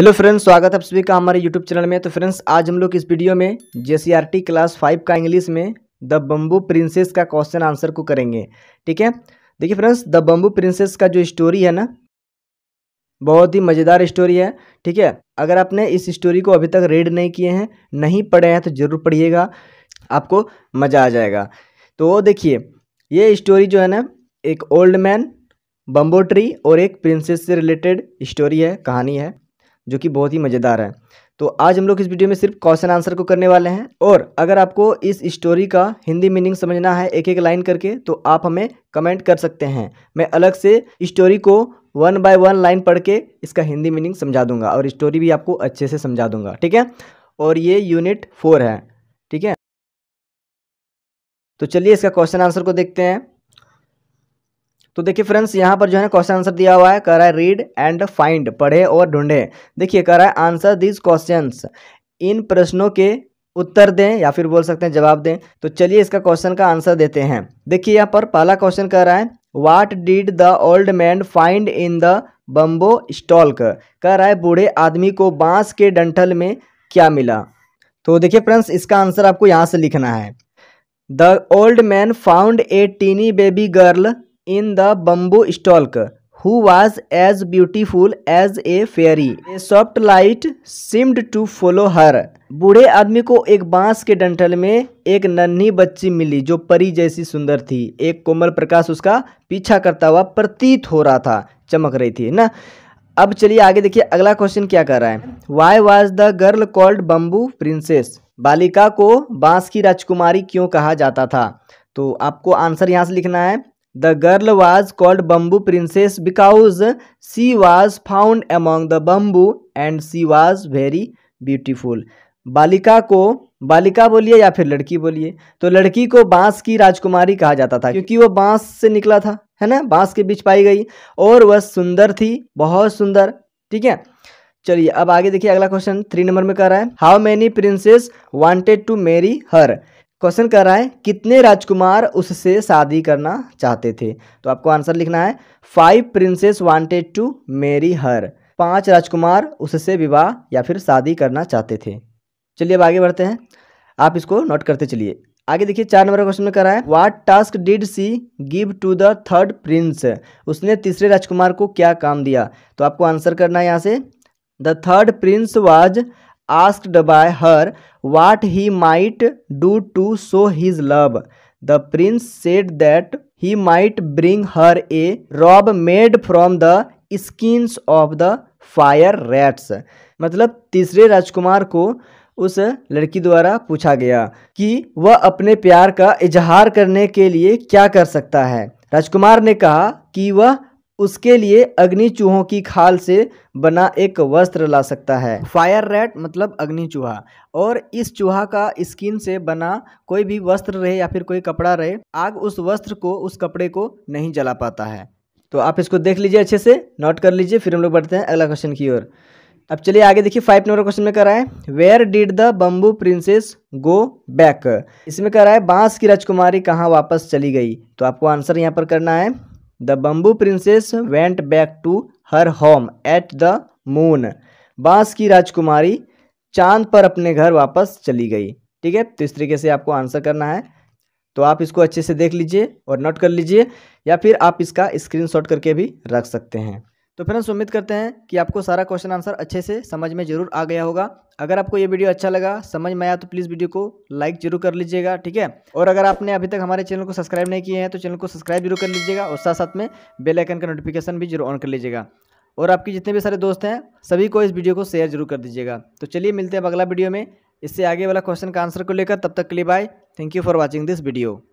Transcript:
hello friends स्वागत है आप सभी का हमारे यूट्यूब चैनल में तो फ्रेंड्स आज हम लोग इस वीडियो में जे क्लास फाइव का इंग्लिश में द बम्बू प्रिंसेस का क्वेश्चन आंसर को करेंगे ठीक है देखिए फ्रेंड्स द बम्बू प्रिंसेस का जो स्टोरी है ना बहुत ही मज़ेदार स्टोरी है ठीक है अगर आपने इस स्टोरी को अभी तक रीड नहीं किए हैं नहीं पढ़े हैं तो ज़रूर पढ़िएगा आपको मज़ा आ जाएगा तो देखिए ये स्टोरी जो है ना एक ओल्ड मैन बम्बो ट्री और एक प्रिंसेस से रिलेटेड स्टोरी है कहानी है जो कि बहुत ही मज़ेदार है तो आज हम लोग इस वीडियो में सिर्फ क्वेश्चन आंसर को करने वाले हैं और अगर आपको इस स्टोरी का हिंदी मीनिंग समझना है एक एक लाइन करके तो आप हमें कमेंट कर सकते हैं मैं अलग से स्टोरी को वन बाय वन लाइन पढ़ के इसका हिंदी मीनिंग समझा दूंगा और स्टोरी भी आपको अच्छे से समझा दूंगा ठीक है और ये यूनिट फोर है ठीक है तो चलिए इसका क्वेश्चन आंसर को देखते हैं तो देखिए फ्रेंड्स यहाँ पर जो है ना क्वेश्चन आंसर दिया हुआ है कह रहा है रीड एंड फाइंड पढ़े और ढूंढे देखिए कह रहा है आंसर दीज क्वेश्चन इन प्रश्नों के उत्तर दें या फिर बोल सकते हैं जवाब दें तो चलिए इसका क्वेश्चन का आंसर देते हैं देखिए यहाँ पर पहला क्वेश्चन कह रहा है what did the old man find in the bamboo stalk कह रहा है बूढ़े आदमी को बांस के डंठल में क्या मिला तो देखिए फ्रेंड्स इसका आंसर आपको यहाँ से लिखना है the old man found a tiny baby girl in the bamboo stalk who was as beautiful as a fairy a soft light seemed to follow her बूढ़े आदमी को एक बांस के डंठल में एक नन्ही बच्ची मिली जो परी जैसी सुंदर थी एक कोमल प्रकाश उसका पीछा करता हुआ प्रतीत हो रहा था चमक रही थी ना अब चलिए आगे देखिए अगला क्वेश्चन क्या कर रहा है why was the girl called bamboo princess बालिका को बांस की राजकुमारी क्यों कहा जाता था तो आपको आंसर यहाँ से लिखना है the girl was called bamboo princess because she was found among the bamboo and she was very beautiful बालिका को बालिका बोलिए या फिर लड़की बोलिए तो लड़की को बांस की राजकुमारी कहा जाता था क्योंकि वो बांस से निकला था है ना बांस के बीच पाई गई और वह सुंदर थी बहुत सुंदर ठीक है चलिए अब आगे देखिए अगला क्वेश्चन थ्री नंबर में कह रहा है how many princes wanted to marry her question कह रहा है कितने राजकुमार उससे शादी करना चाहते थे तो आपको आंसर लिखना है five princess wanted to marry हर पांच राजकुमार उससे विवाह या फिर शादी करना चाहते थे चलिए अब आगे बढ़ते हैं आप इसको नोट करते चलिए आगे देखिए चार नंबर क्वेश्चन में रहा है what task did she give to the third prince उसने तीसरे राजकुमार को क्या काम दिया तो आपको आंसर करना है यहाँ से the third prince was asked by her what he might do to show his love the prince said that he might bring her a robe made from the skins of the fire rats मतलब तीसरे राजकुमार को उस लड़की द्वारा पूछा गया कि वह अपने प्यार का इजहार करने के लिए क्या कर सकता है राजकुमार ने कहा कि वह उसके लिए अग्नि चूहों की खाल से बना एक वस्त्र ला सकता है फायर रैट मतलब अग्नि चूहा और इस चूहा का स्किन से बना कोई भी वस्त्र रहे या फिर कोई कपड़ा रहे आग उस वस्त्र को उस कपड़े को नहीं जला पाता है तो आप इसको देख लीजिए अच्छे से नोट कर लीजिए फिर हम लोग बढ़ते हैं अगला क्वेश्चन की ओर अब चलिए आगे देखिए फाइव नंबर क्वेश्चन में कर रहा है where did the bamboo princess go back इसमें कर रहा है बांस की राजकुमारी कहाँ वापस चली गई तो आपको आंसर यहाँ पर करना है the bamboo princess went back to her home at the moon बांस की राजकुमारी चांद पर अपने घर वापस चली गई ठीक है तो इस तरीके से आपको आंसर करना है तो आप इसको अच्छे से देख लीजिए और नोट कर लीजिए या फिर आप इसका स्क्रीनशॉट करके भी रख सकते हैं तो फ्रेंड्स उम्मीद करते हैं कि आपको सारा क्वेश्चन आंसर अच्छे से समझ में जरूर आ गया होगा अगर आपको ये वीडियो अच्छा लगा समझ में आया तो प्लीज़ वीडियो को लाइक जरूर कर लीजिएगा ठीक है और अगर आपने अभी तक हमारे चैनल को सब्सक्राइब नहीं किए हैं तो चैनल को सब्सक्राइब जरूर कर लीजिएगा और साथ साथ में बेल आइकन का नोटिफिकेशन भी जरूर ऑन कर लीजिएगा और आपके जितने भी सारे दोस्त हैं सभी को इस वीडियो को शेयर जरूर कर दीजिएगा तो चलिए मिलते हैं अगला वीडियो में इससे आगे वाला क्वेश्चन का आंसर को लेकर तब तक के लिए bye thank you for watching this video